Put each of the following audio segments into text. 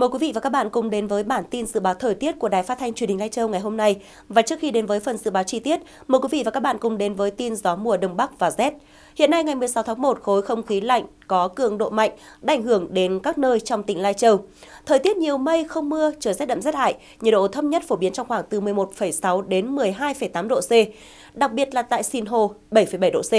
Mời quý vị và các bạn cùng đến với bản tin dự báo thời tiết của Đài Phát thanh Truyền hình Lai Châu ngày hôm nay. Và trước khi đến với phần dự báo chi tiết, mời quý vị và các bạn cùng đến với tin gió mùa đông bắc và rét. Hiện nay ngày 16 tháng 1, khối không khí lạnh có cường độ mạnh đã ảnh hưởng đến các nơi trong tỉnh Lai Châu. Thời tiết nhiều mây, không mưa, trời rét đậm rét hại, nhiệt độ thấp nhất phổ biến trong khoảng từ 11,6 đến 12,8 độ C, đặc biệt là tại Sinh Hồ 7,7 độ C.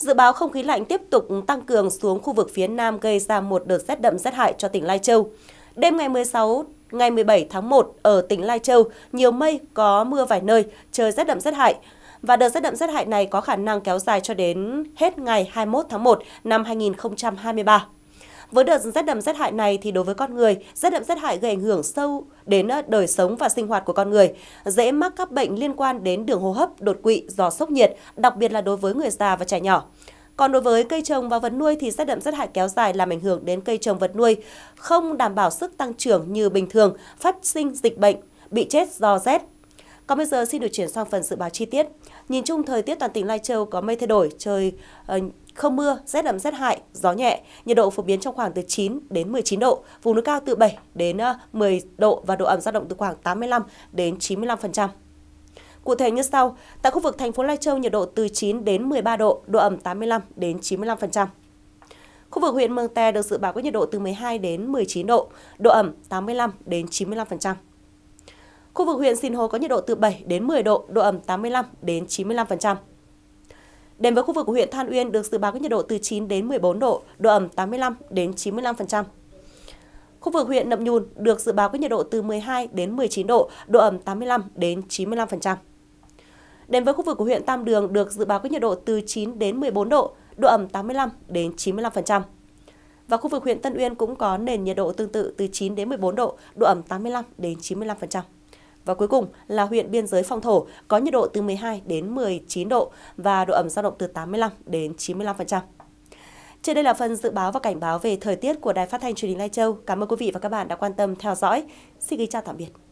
Dự báo không khí lạnh tiếp tục tăng cường xuống khu vực phía Nam gây ra một đợt rét đậm rét hại cho tỉnh Lai Châu. Đêm ngày 16 ngày 17 tháng 1 ở tỉnh Lai Châu, nhiều mây, có mưa vài nơi, trời rét đậm rét hại. Và đợt rét đậm rét hại này có khả năng kéo dài cho đến hết ngày 21 tháng 1 năm 2023. Với đợt rét đậm rét hại này thì đối với con người, rét đậm rét hại gây ảnh hưởng sâu đến ờ, đời sống và sinh hoạt của con người, dễ mắc các bệnh liên quan đến đường hô hấp, đột quỵ do sốc nhiệt, đặc biệt là đối với người già và trẻ nhỏ. Còn đối với cây trồng và vật nuôi thì rét đậm rét hại kéo dài làm ảnh hưởng đến cây trồng vật nuôi, không đảm bảo sức tăng trưởng như bình thường, phát sinh dịch bệnh, bị chết do rét. Còn bây giờ xin được chuyển sang phần dự báo chi tiết. Nhìn chung thời tiết toàn tỉnh Lai Châu có mây thay đổi, trời ờ, không mưa, rét đậm rét hại, gió nhẹ, nhiệt độ phổ biến trong khoảng từ 9 đến 19 độ, vùng núi cao từ 7 đến 10 ờ, độ và độ ẩm dao động từ khoảng 85 đến 95%. Cụ thể như sau, tại khu vực thành phố Lai Châu nhiệt độ từ 9 đến 13 độ, độ ẩm 85 đến 95%. Khu vực huyện Mường Tè được dự báo có nhiệt độ từ 12 đến 19 độ, độ ẩm 85 đến 95%. Khu vực huyện Sinh Hồ có nhiệt độ từ 7 đến 10 độ, độ ẩm 85 đến 95%. Đến với khu vực huyện Than Uyên được dự báo có nhiệt độ từ 9 đến 14 độ, độ ẩm 85 đến 95%. Khu vực huyện Nậm Nhùn được dự báo có nhiệt độ từ 12 đến 19 độ, độ ẩm 85 đến 95%. Đến với khu vực của huyện Tam Đường được dự báo có nhiệt độ từ 9 đến 14 độ, độ ẩm 85 đến 95%. Và khu vực huyện Tân Uyên cũng có nền nhiệt độ tương tự từ 9 đến 14 độ, độ ẩm 85 đến 95%. Và cuối cùng là huyện biên giới Phong Thổ có nhiệt độ từ 12 đến 19 độ và độ ẩm dao động từ 85 đến 95%. Trên đây là phần dự báo và cảnh báo về thời tiết của Đài Phát thanh Truyền hình Lai Châu. Cảm ơn quý vị và các bạn đã quan tâm theo dõi. Xin kính chào tạm biệt.